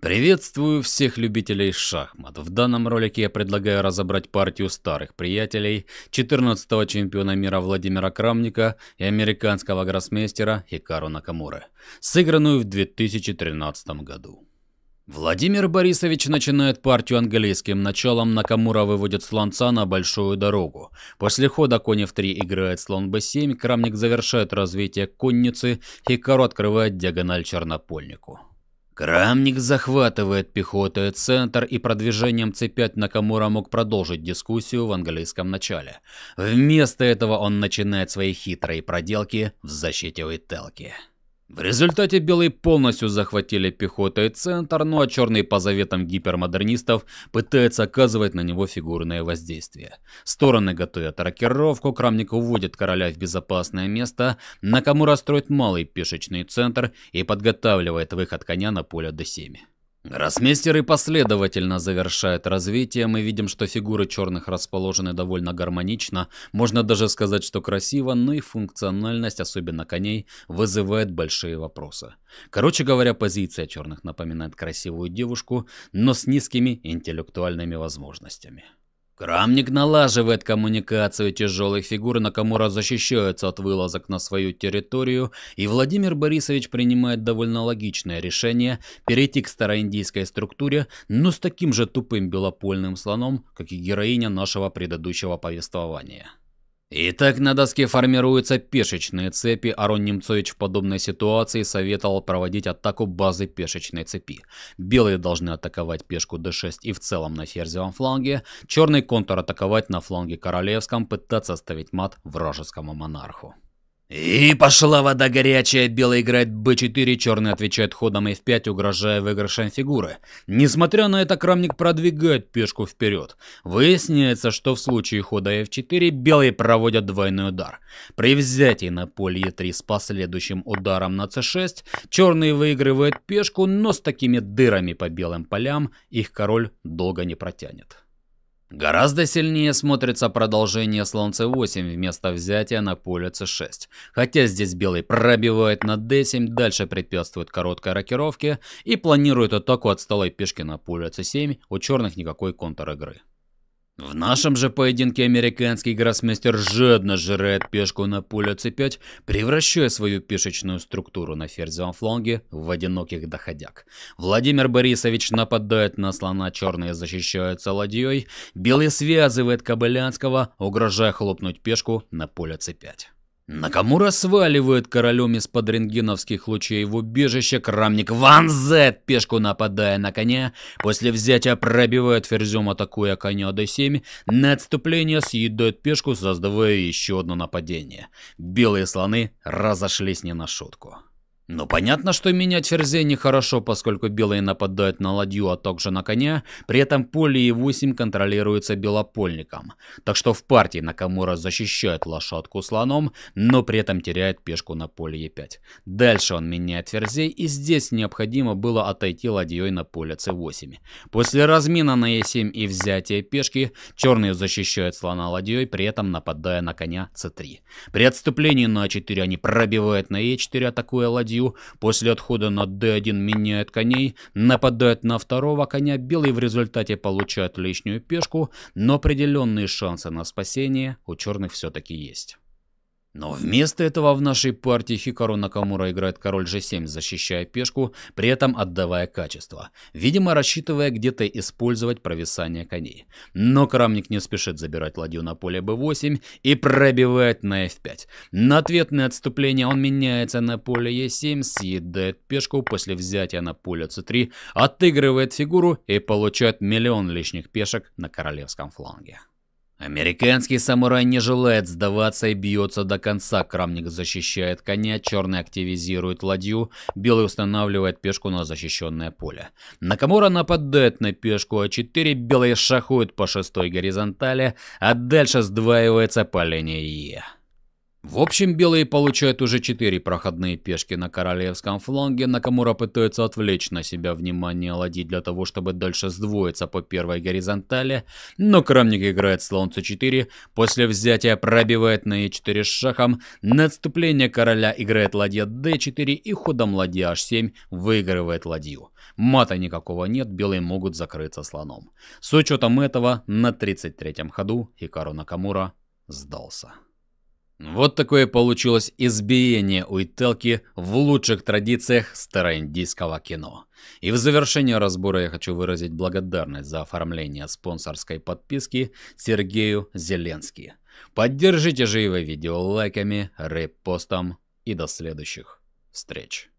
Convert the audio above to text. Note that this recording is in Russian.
Приветствую всех любителей шахмат. В данном ролике я предлагаю разобрать партию старых приятелей 14-го чемпиона мира Владимира Крамника и американского гроссмейстера Хикару Накамуры, сыгранную в 2013 году. Владимир Борисович начинает партию английским началом, Накамура выводит слонца на большую дорогу. После хода конь f3 играет слон b7, Крамник завершает развитие конницы, Хикару открывает диагональ чернопольнику. Крамник захватывает пехотой центр и продвижением C5 Накамура мог продолжить дискуссию в английском начале. Вместо этого он начинает свои хитрые проделки в защите Уителки. В результате белые полностью захватили пехотой центр, ну а черный по заветам гипермодернистов пытается оказывать на него фигурное воздействие. Стороны готовят рокировку, Крамник уводит короля в безопасное место, на кому строит малый пешечный центр и подготавливает выход коня на поле до 7 Росмейстеры последовательно завершают развитие. Мы видим, что фигуры черных расположены довольно гармонично. Можно даже сказать, что красиво, но и функциональность, особенно коней, вызывает большие вопросы. Короче говоря, позиция черных напоминает красивую девушку, но с низкими интеллектуальными возможностями. Крамник налаживает коммуникацию тяжелых фигур, на Накамура защищаются от вылазок на свою территорию, и Владимир Борисович принимает довольно логичное решение перейти к староиндийской структуре, но с таким же тупым белопольным слоном, как и героиня нашего предыдущего повествования. Итак, на доске формируются пешечные цепи. Арон Немцович в подобной ситуации советовал проводить атаку базы пешечной цепи. Белые должны атаковать пешку d6 и в целом на ферзевом фланге, черный контур атаковать на фланге королевском, пытаться ставить мат вражескому монарху. И пошла вода горячая, белый играет b4, черный отвечает ходом f5, угрожая выигрышем фигуры. Несмотря на это, крамник продвигает пешку вперед. Выясняется, что в случае хода f4 белые проводят двойной удар. При взятии на поле e3 с последующим ударом на c6, черные выигрывают пешку, но с такими дырами по белым полям их король долго не протянет. Гораздо сильнее смотрится продолжение Слонце-8 вместо взятия на поле c6. Хотя здесь белый пробивает на d7, дальше препятствует короткой рокировке и планирует атаку от столой пешки на поле c7, у черных никакой контр игры. В нашем же поединке американский гроссмейстер жадно жрает пешку на поле c5, превращая свою пешечную структуру на ферзевом фланге в одиноких доходяк. Владимир Борисович нападает на слона, черные защищаются ладьей, белый связывает Кобылянского, угрожая хлопнуть пешку на поле c5. На кому расваливает королем из-под рентгеновских лучей в убежище. Крамник вонзает пешку, нападая на коня. После взятия пробивает ферзем, атакуя коня до 7. На отступление съедает пешку, создавая еще одно нападение. Белые слоны разошлись не на шутку. Но ну, понятно, что менять ферзей нехорошо, поскольку белые нападают на ладью, а также на коня, при этом поле e 8 контролируется белопольником. Так что в партии Накамура защищает лошадку слоном, но при этом теряет пешку на поле e5. Дальше он меняет ферзей, и здесь необходимо было отойти ладьей на поле c8. После размена на e7 и взятия пешки, черные защищают слона ладьей, при этом нападая на коня c3. При отступлении на a4 они пробивают на e4, атакуя ладью, Ю после отхода на D1 меняет коней, нападает на второго коня, белый в результате получает лишнюю пешку, но определенные шансы на спасение у черных все-таки есть. Но вместо этого в нашей партии Хикару Накамура играет король g7, защищая пешку, при этом отдавая качество, видимо рассчитывая где-то использовать провисание коней. Но Крамник не спешит забирать ладью на поле b8 и пробивает на f5. На ответное отступление он меняется на поле e7, съедает пешку после взятия на поле c3, отыгрывает фигуру и получает миллион лишних пешек на королевском фланге. Американский самурай не желает сдаваться и бьется до конца. Крамник защищает коня, черный активизирует ладью, белый устанавливает пешку на защищенное поле. Накамура нападает на пешку А4, белые шахуют по шестой горизонтали, а дальше сдваивается по линии Е. В общем, белые получают уже четыре проходные пешки на королевском фланге. Накамура пытается отвлечь на себя внимание ладьи для того, чтобы дальше сдвоиться по первой горизонтали. Но крамник играет слон c4, после взятия пробивает на e4 с шахом. На отступление короля играет ладья d4 и ходом ладья h7 выигрывает ладью. Мата никакого нет, белые могут закрыться слоном. С учетом этого на 33-м ходу Хикару Накамура сдался. Вот такое получилось избиение Уителки в лучших традициях староиндийского кино. И в завершение разбора я хочу выразить благодарность за оформление спонсорской подписки Сергею Зеленски. Поддержите же его видео лайками, репостом и до следующих встреч.